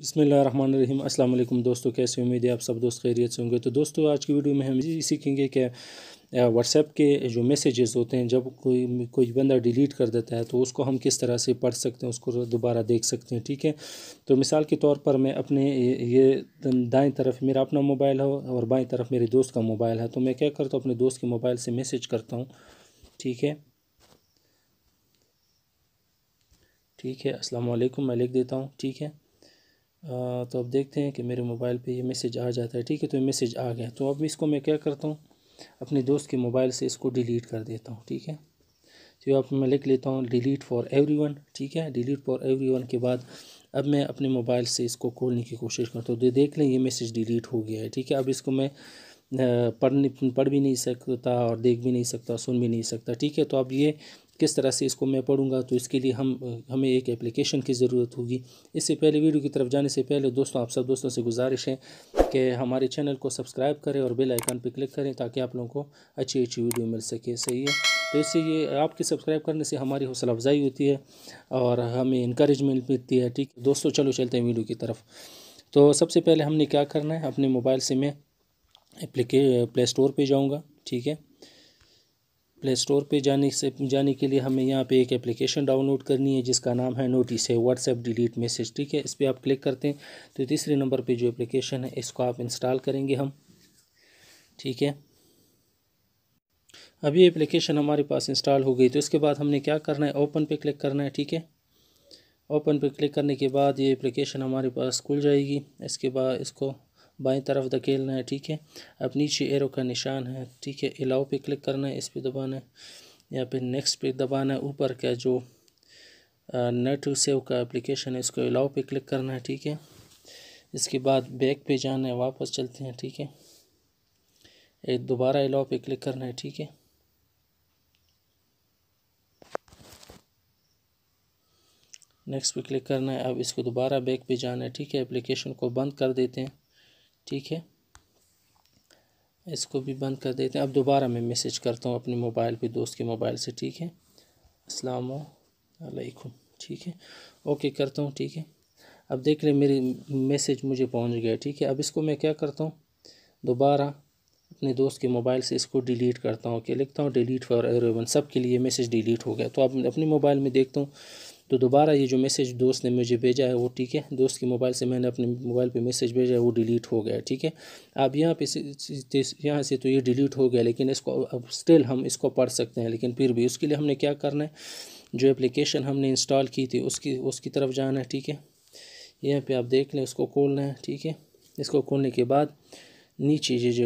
अस्सलाम वालेकुम दोस्तों कैसे उम्मीद है आप सब दोस्त खैरियत से होंगे तो दोस्तों आज की वीडियो में हम ये सीखेंगे कि व्हाट्सएप के जो मैसेजेस होते हैं जब कोई कोई बंदा डिलीट कर देता है तो उसको हम किस तरह से पढ़ सकते हैं उसको दोबारा देख सकते हैं ठीक है तो मिसाल के तौर पर मैं अपने ये दाएं तरफ मेरा अपना मोबाइल है और बाएं तरफ मेरे दोस्त का मोबाइल है तो मैं क्या करता हूँ अपने दोस्त के मोबाइल से मैसेज करता हूँ ठीक है ठीक है अस्सलाम वालेकुम मैं लिख देता हूँ ठीक है तो अब देखते हैं कि मेरे मोबाइल पे ये मैसेज आ जाता है ठीक है तो ये मैसेज आ गया तो अब इसको मैं क्या करता हूँ अपने दोस्त के मोबाइल से इसको डिलीट कर देता हूँ ठीक है तो आप मैं लिख लेता हूँ डिलीट फॉर एवरीवन ठीक है डिलीट फॉर एवरीवन के बाद अब मैं अपने मोबाइल से इसको खोलने की कोशिश करता हूँ तो देख लें ये मैसेज डिलीट हो गया है ठीक है अब इसको मैं पढ़ पढ़ भी नहीं सकता और देख भी नहीं सकता सुन भी नहीं सकता ठीक है तो अब ये किस तरह से इसको मैं पढ़ूँगा तो इसके लिए हम हमें एक एप्लीकेशन की ज़रूरत होगी इससे पहले वीडियो की तरफ जाने से पहले दोस्तों आप सब दोस्तों से गुजारिश है कि हमारे चैनल को सब्सक्राइब करें और बेल आइकन पर क्लिक करें ताकि आप लोगों को अच्छी अच्छी वीडियो मिल सके सही है तो इससे ये आपके सब्सक्राइब करने से हमारी हौसला अफजाई होती है और हमें इंक्रेजमेंट मिलती है ठीक दोस्तों चलो चलते हैं वीडियो की तरफ तो सबसे पहले हमने क्या करना है अपने मोबाइल से मैं एप्लीके प्ले स्टोर पर जाऊँगा ठीक है प्ले स्टोर पे जाने से जाने के लिए हमें यहाँ पे एक एप्लीकेशन डाउनलोड करनी है जिसका नाम है नोटिस है व्हाट्सएप डिलीट मैसेज ठीक है इस पर आप क्लिक करते हैं तो तीसरे नंबर पे जो एप्लीकेशन है इसको आप इंस्टॉल करेंगे हम ठीक है अभी एप्लीकेशन हमारे पास इंस्टॉल हो गई तो इसके बाद हमने क्या करना है ओपन पर क्लिक करना है ठीक है ओपन पर क्लिक करने के बाद ये एप्लीकेशन हमारे पास खुल जाएगी इसके बाद इसको बाएं तरफ धकेलना है ठीक है अब नीचे एरो का निशान है ठीक है अलाउ पे क्लिक करना है इस पर दबाना है या फिर नेक्स्ट पे दबाना है ऊपर का जो नेट सेव का एप्लीकेशन है इसको अलाउ पे क्लिक करना है ठीक है इसके बाद बैक पे जाना है वापस चलते हैं ठीक है एक दोबारा अलाउ पे क्लिक करना है ठीक है नेक्स्ट पे क्लिक करना है अब इसको दोबारा बैक पे जाना है ठीक है एप्लीकेशन को बंद कर देते हैं ठीक है इसको भी बंद कर देते हैं अब दोबारा मैं मैसेज करता हूँ अपने मोबाइल पे दोस्त के मोबाइल से ठीक है अस्सलाम वालेकुम ठीक है ओके करता हूँ ठीक है अब देख ले मेरी मैसेज मुझे पहुँच गया ठीक है अब इसको मैं क्या करता हूँ दोबारा अपने दोस्त के मोबाइल से इसको डिलीट करता हूँ क्या लिखता हूँ डिलीट फॉर एवरीवन सब के लिए मैसेज डिलीट हो गया तो अब अपने मोबाइल में देखता हूँ तो दोबारा ये जो मैसेज दोस्त ने मुझे भेजा है वो ठीक है दोस्त के मोबाइल से मैंने अपने मोबाइल पे मैसेज भेजा है वो डिलीट हो गया ठीक है अब यहाँ पे यहाँ से तो ये डिलीट हो गया लेकिन इसको अब स्टिल हम इसको पढ़ सकते हैं लेकिन फिर भी उसके लिए हमने क्या करना है जो एप्लीकेशन हमने इंस्टॉल की थी उसकी उसकी तरफ जाना है ठीक है यहाँ पर आप देख लें उसको खोलना है ठीक है इसको खोलने के बाद नीचे ये जो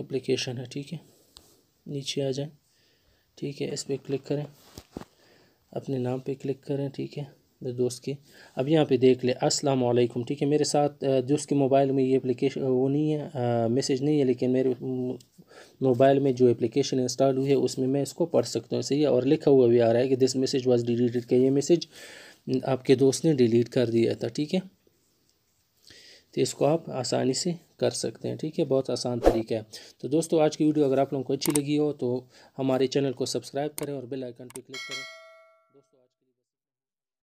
एप्लीकेशन है ठीक है नीचे आ जाए ठीक है इस पर क्लिक करें अपने नाम पे क्लिक करें ठीक है दोस्त के अब यहाँ पे देख ले अस्सलाम वालेकुम ठीक है मेरे साथ दोस्त के मोबाइल में ये एप्लीकेशन वो नहीं है मैसेज नहीं है लेकिन मेरे मोबाइल में जो एप्लीकेशन इंस्टॉल हुई है उसमें मैं इसको पढ़ सकता हूँ सही है और लिखा हुआ भी आ रहा है कि दिस मैसेज वाज डिलीटेड का ये मैसेज आपके दोस्त ने डिलीट कर दिया था ठीक है तो इसको आप आसानी से कर सकते हैं ठीक है बहुत आसान तरीका है तो दोस्तों आज की वीडियो अगर आप लोगों को अच्छी लगी हो तो हमारे चैनल को सब्सक्राइब करें और बेल आइकन पर क्लिक करें